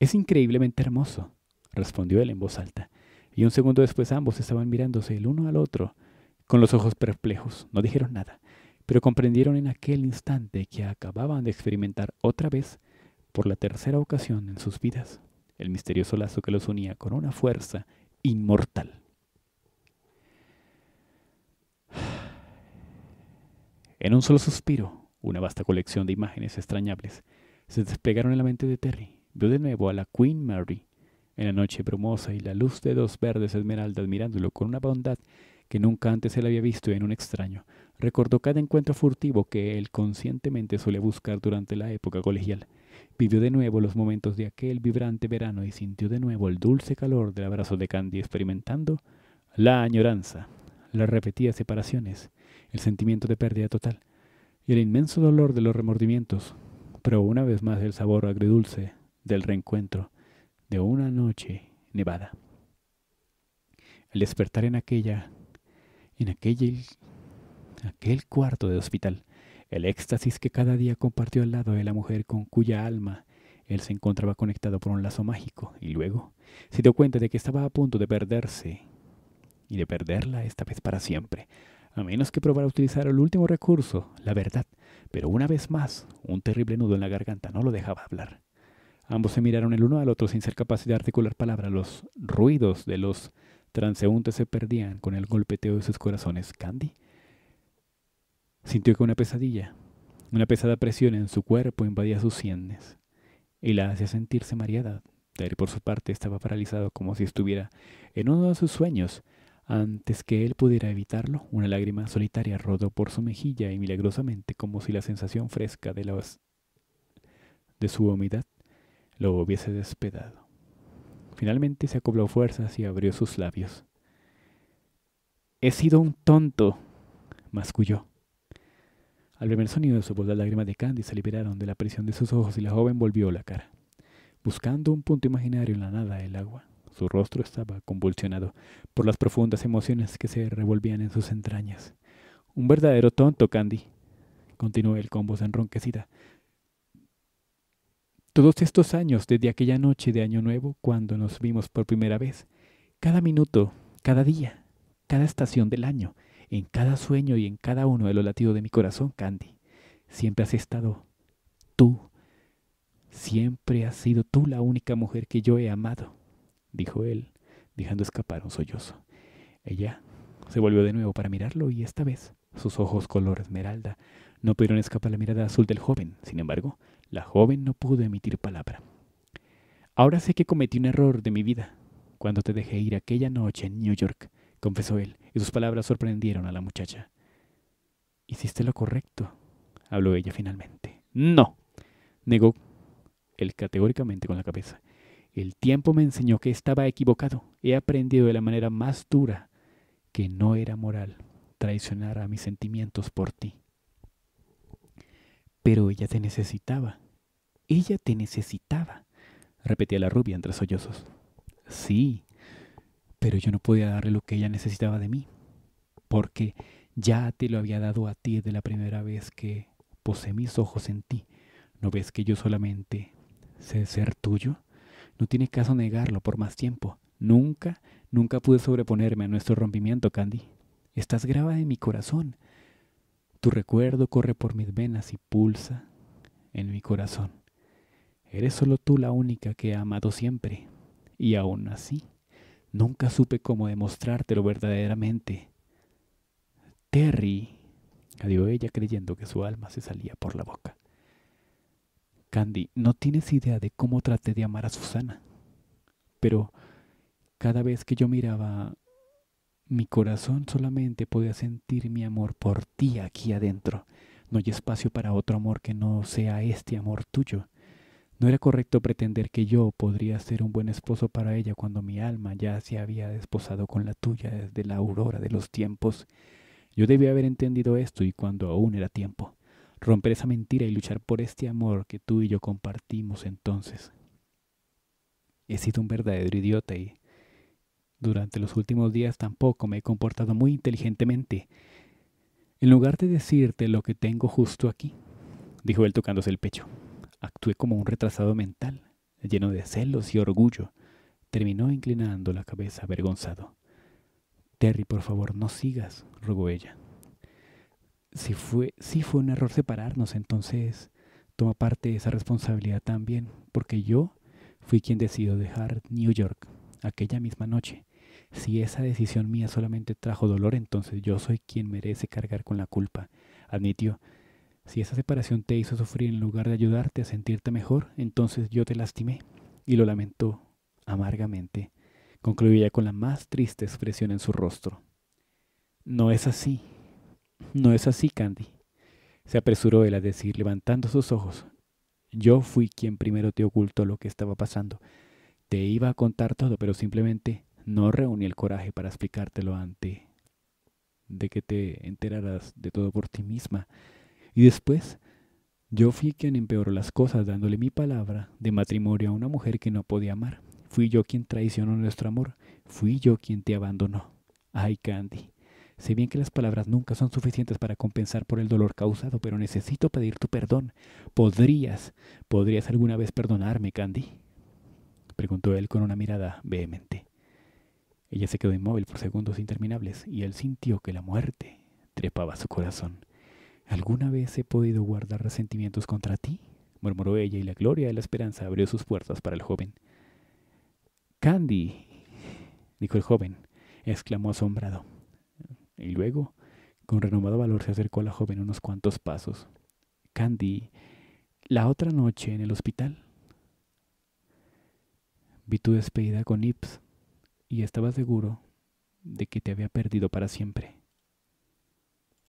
Es increíblemente hermoso, respondió él en voz alta. Y un segundo después ambos estaban mirándose el uno al otro, con los ojos perplejos. No dijeron nada, pero comprendieron en aquel instante que acababan de experimentar otra vez, por la tercera ocasión en sus vidas, el misterioso lazo que los unía con una fuerza inmortal. En un solo suspiro, una vasta colección de imágenes extrañables se desplegaron en la mente de Terry. Vio de nuevo a la Queen Mary en la noche brumosa y la luz de dos verdes esmeraldas mirándolo con una bondad que nunca antes él había visto en un extraño. Recordó cada encuentro furtivo que él conscientemente solía buscar durante la época colegial. Vivió de nuevo los momentos de aquel vibrante verano y sintió de nuevo el dulce calor del abrazo de Candy, experimentando la añoranza, las repetidas separaciones, el sentimiento de pérdida total y el inmenso dolor de los remordimientos, pero una vez más el sabor agridulce del reencuentro de una noche nevada. El despertar en aquella, en aquel, aquel cuarto de hospital, el éxtasis que cada día compartió al lado de la mujer con cuya alma él se encontraba conectado por un lazo mágico, y luego se dio cuenta de que estaba a punto de perderse, y de perderla esta vez para siempre, a menos que probara utilizar el último recurso, la verdad, pero una vez más, un terrible nudo en la garganta no lo dejaba hablar. Ambos se miraron el uno al otro sin ser capaces de articular palabra. Los ruidos de los transeúntes se perdían con el golpeteo de sus corazones. Candy sintió que una pesadilla, una pesada presión en su cuerpo invadía sus sienes y la hacía sentirse mareada. Terry, por su parte, estaba paralizado como si estuviera en uno de sus sueños antes que él pudiera evitarlo, una lágrima solitaria rodó por su mejilla y milagrosamente, como si la sensación fresca de, la de su humedad lo hubiese despedado. Finalmente se acobló fuerzas y abrió sus labios. He sido un tonto, masculló. Al primer sonido de su voz, las lágrimas de Candy se liberaron de la presión de sus ojos y la joven volvió la cara, buscando un punto imaginario en la nada del agua. Su rostro estaba convulsionado por las profundas emociones que se revolvían en sus entrañas. Un verdadero tonto, Candy, continuó él con voz enronquecida. Todos estos años, desde aquella noche de Año Nuevo, cuando nos vimos por primera vez, cada minuto, cada día, cada estación del año, en cada sueño y en cada uno de los latidos de mi corazón, Candy, siempre has estado tú. Siempre has sido tú la única mujer que yo he amado dijo él, dejando escapar un sollozo. Ella se volvió de nuevo para mirarlo y esta vez sus ojos color esmeralda no pudieron escapar la mirada azul del joven. Sin embargo, la joven no pudo emitir palabra. Ahora sé que cometí un error de mi vida cuando te dejé ir aquella noche en New York, confesó él, y sus palabras sorprendieron a la muchacha. Hiciste lo correcto, habló ella finalmente. No, negó él categóricamente con la cabeza. El tiempo me enseñó que estaba equivocado. He aprendido de la manera más dura que no era moral traicionar a mis sentimientos por ti. Pero ella te necesitaba. Ella te necesitaba, repetía la rubia entre sollozos. Sí, pero yo no podía darle lo que ella necesitaba de mí, porque ya te lo había dado a ti desde la primera vez que posé mis ojos en ti. ¿No ves que yo solamente sé ser tuyo? No tiene caso negarlo por más tiempo. Nunca, nunca pude sobreponerme a nuestro rompimiento, Candy. Estás grabada en mi corazón. Tu recuerdo corre por mis venas y pulsa en mi corazón. Eres solo tú la única que he amado siempre. Y aún así, nunca supe cómo demostrártelo verdaderamente. Terry, adió ella creyendo que su alma se salía por la boca. Andy, no tienes idea de cómo traté de amar a Susana. Pero cada vez que yo miraba mi corazón solamente podía sentir mi amor por ti aquí adentro. No hay espacio para otro amor que no sea este amor tuyo. No era correcto pretender que yo podría ser un buen esposo para ella cuando mi alma ya se había desposado con la tuya desde la aurora de los tiempos. Yo debía haber entendido esto y cuando aún era tiempo romper esa mentira y luchar por este amor que tú y yo compartimos entonces. He sido un verdadero idiota y durante los últimos días tampoco me he comportado muy inteligentemente. En lugar de decirte lo que tengo justo aquí, dijo él tocándose el pecho, actué como un retrasado mental, lleno de celos y orgullo. Terminó inclinando la cabeza avergonzado. Terry, por favor, no sigas, rogó ella si fue, si fue un error separarnos, entonces toma parte de esa responsabilidad también, porque yo fui quien decidió dejar New York aquella misma noche. Si esa decisión mía solamente trajo dolor, entonces yo soy quien merece cargar con la culpa. Admitió, si esa separación te hizo sufrir en lugar de ayudarte a sentirte mejor, entonces yo te lastimé. Y lo lamentó amargamente, concluía con la más triste expresión en su rostro. No es así, no es así, Candy, se apresuró él a decir, levantando sus ojos. Yo fui quien primero te ocultó lo que estaba pasando. Te iba a contar todo, pero simplemente no reuní el coraje para explicártelo antes de que te enteraras de todo por ti misma. Y después, yo fui quien empeoró las cosas dándole mi palabra de matrimonio a una mujer que no podía amar. Fui yo quien traicionó nuestro amor. Fui yo quien te abandonó. Ay, Candy, Sé bien que las palabras nunca son suficientes para compensar por el dolor causado, pero necesito pedir tu perdón. ¿Podrías, podrías alguna vez perdonarme, Candy? Preguntó él con una mirada vehemente. Ella se quedó inmóvil por segundos interminables y él sintió que la muerte trepaba su corazón. ¿Alguna vez he podido guardar resentimientos contra ti? murmuró ella y la gloria de la esperanza abrió sus puertas para el joven. Candy, dijo el joven, exclamó asombrado. Y luego, con renovado valor, se acercó a la joven unos cuantos pasos. Candy, la otra noche en el hospital. Vi tu despedida con Ips y estaba seguro de que te había perdido para siempre.